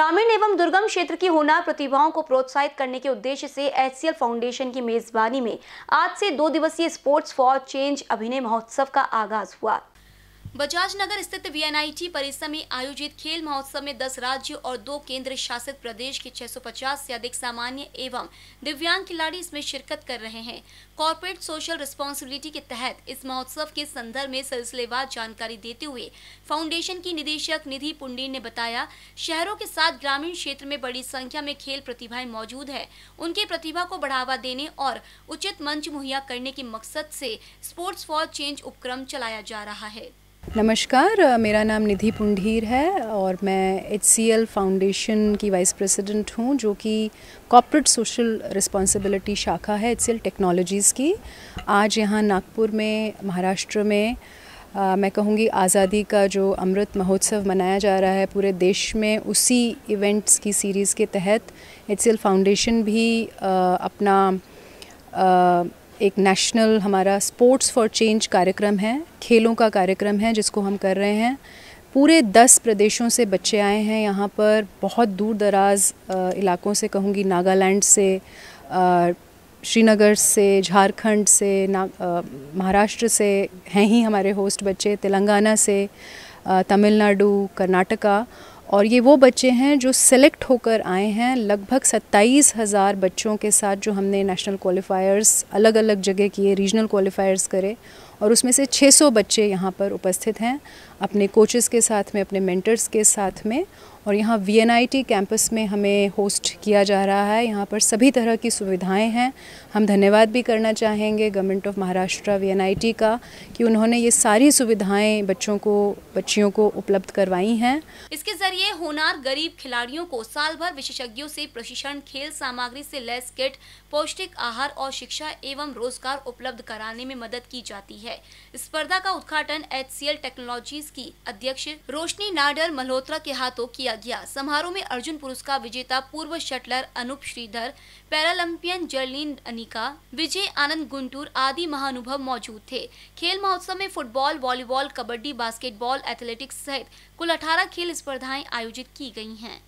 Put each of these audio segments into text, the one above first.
ग्रामीण एवं दुर्गम क्षेत्र की होनार प्रतिभाओं को प्रोत्साहित करने के उद्देश्य से एच फाउंडेशन की मेजबानी में आज से दो दिवसीय स्पोर्ट्स फॉर चेंज अभिनय महोत्सव का आगाज हुआ बजाज नगर स्थित वीएनआईटी परिसर में आयोजित खेल महोत्सव में 10 राज्य और दो केंद्र शासित प्रदेश के 650 से अधिक सामान्य एवं दिव्यांग खिलाड़ी इसमें शिरकत कर रहे हैं कॉर्पोरेट सोशल रिस्पॉन्सिबिलिटी के तहत इस महोत्सव के संदर्भ में सिलसिलेवार जानकारी देते हुए फाउंडेशन की निदेशक निधि पुंडीन ने बताया शहरों के साथ ग्रामीण क्षेत्र में बड़ी संख्या में खेल प्रतिभाएं मौजूद है उनकी प्रतिभा को बढ़ावा देने और उचित मंच मुहैया करने के मकसद से स्पोर्ट्स फॉर चेंज उपक्रम चलाया जा रहा है नमस्कार मेरा नाम निधि पुंडीर है और मैं एच सी एल फाउंडेशन की वाइस प्रेसिडेंट हूँ जो कि कॉपरेट सोशल रिस्पॉन्सिबिलिटी शाखा है एच सी एल टेक्नोलॉजीज़ की आज यहाँ नागपुर में महाराष्ट्र में आ, मैं कहूँगी आज़ादी का जो अमृत महोत्सव मनाया जा रहा है पूरे देश में उसी इवेंट्स की सीरीज़ के तहत एच सी एल फाउंडेशन भी आ, अपना आ, एक नेशनल हमारा स्पोर्ट्स फॉर चेंज कार्यक्रम है खेलों का कार्यक्रम है जिसको हम कर रहे हैं पूरे दस प्रदेशों से बच्चे आए हैं यहाँ पर बहुत दूर दराज इलाकों से कहूँगी नागालैंड से श्रीनगर से झारखंड से महाराष्ट्र से हैं ही हमारे होस्ट बच्चे तेलंगाना से तमिलनाडु कर्नाटका और ये वो बच्चे हैं जो सेलेक्ट होकर आए हैं लगभग सत्ताईस हज़ार बच्चों के साथ जो हमने नेशनल क्वालिफायर्स अलग अलग जगह किए रीजनल क्वालिफायर्स करे और उसमें से 600 बच्चे यहाँ पर उपस्थित हैं अपने कोचेस के साथ में अपने मेंटर्स के साथ में और यहाँ वी कैंपस में हमें होस्ट किया जा रहा है यहाँ पर सभी तरह की सुविधाएं हैं हम धन्यवाद भी करना चाहेंगे गवर्नमेंट ऑफ महाराष्ट्र वीएनआईटी का कि उन्होंने ये सारी सुविधाएं बच्चों को बच्चियों को उपलब्ध करवाई हैं इसके जरिए होनार गरीब खिलाड़ियों को साल भर विशेषज्ञों से प्रशिक्षण खेल सामग्री से लेस किट पौष्टिक आहार और शिक्षा एवं रोजगार उपलब्ध कराने में मदद की जाती है स्पर्धा का उद्घाटन एच टेक्नोलॉजीज की अध्यक्ष रोशनी नाडर मल्होत्रा के हाथों किया दिया समारोह में अर्जुन पुरस्कार विजेता पूर्व शटलर अनुप श्रीधर पैरालंपियन जर्लिन अनिका विजय आनंद गुंटूर आदि महानुभव मौजूद थे खेल महोत्सव में football volleyball kabaddi basketball athletics सहित कुल अठारह खेल स्पर्धाएं आयोजित की गई है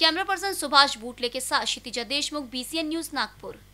कैमरा पर्सन सुभाष बूटले के साथ क्षितिजा देशमुख बीसीएन न्यूज नागपुर